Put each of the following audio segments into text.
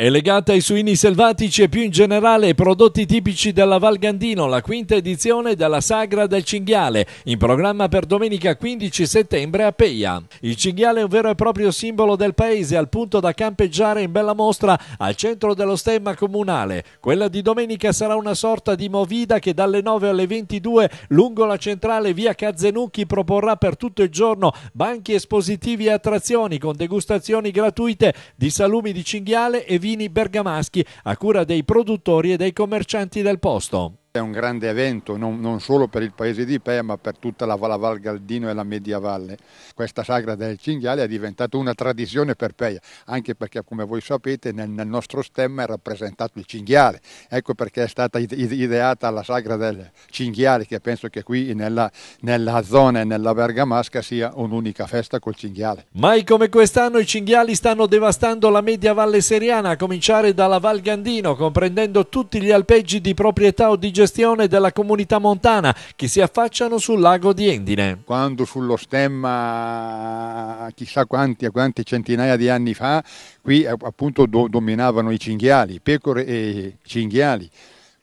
È legata ai suini selvatici e più in generale ai prodotti tipici della Val Gandino, la quinta edizione della Sagra del Cinghiale, in programma per domenica 15 settembre a Peia. Il cinghiale è un vero e proprio simbolo del paese, al punto da campeggiare in bella mostra al centro dello stemma comunale. Quella di domenica sarà una sorta di movida che dalle 9 alle 22 lungo la centrale via Cazzenucchi proporrà per tutto il giorno banchi espositivi e attrazioni con degustazioni gratuite di salumi di cinghiale e via vini bergamaschi a cura dei produttori e dei commercianti del posto. È un grande evento, non, non, solo per il paese di Ipea, ma per tutta la, la Val Galdino e la Media Valle. Questa sagra del cinghiale è diventata una tradizione per Peia, anche perché, come voi sapete, nel, nel nostro stemma è rappresentato il cinghiale. Ecco perché è stata ideata la sagra del cinghiale, che penso che qui nella, nella zona e nella Bergamasca sia un'unica festa col cinghiale. Mai come quest'anno i cinghiali stanno devastando la Media Valle Seriana, a cominciare dalla Val Gandino, comprendendo tutti gli alpeggi di proprietà o di gestione gestione della comunità montana che si affacciano sul lago di Endine. Quando sullo stemma, chissà quanti, a quante centinaia di anni fa, qui appunto do, dominavano i cinghiali, pecore e cinghiali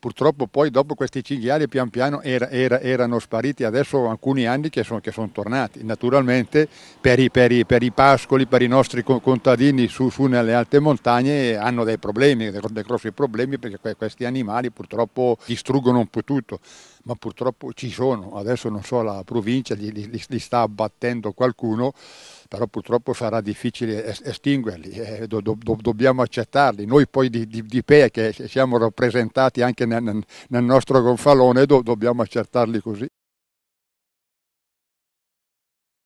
purtroppo poi dopo questi cinghiali pian piano era, era, erano spariti, adesso alcuni anni che sono, che sono tornati, naturalmente per i, per, i, per i, pascoli, per i nostri contadini su, su, nelle alte montagne hanno dei problemi, dei, grossi problemi perché questi animali purtroppo distruggono un po' tutto ma purtroppo ci sono, adesso non so la provincia li, li, li sta abbattendo qualcuno però purtroppo sarà difficile estinguerli, eh, do, do, dobbiamo accettarli. Noi poi di, di, di, PEA che siamo rappresentati anche nel, nel nostro gonfalone do, dobbiamo accettarli così.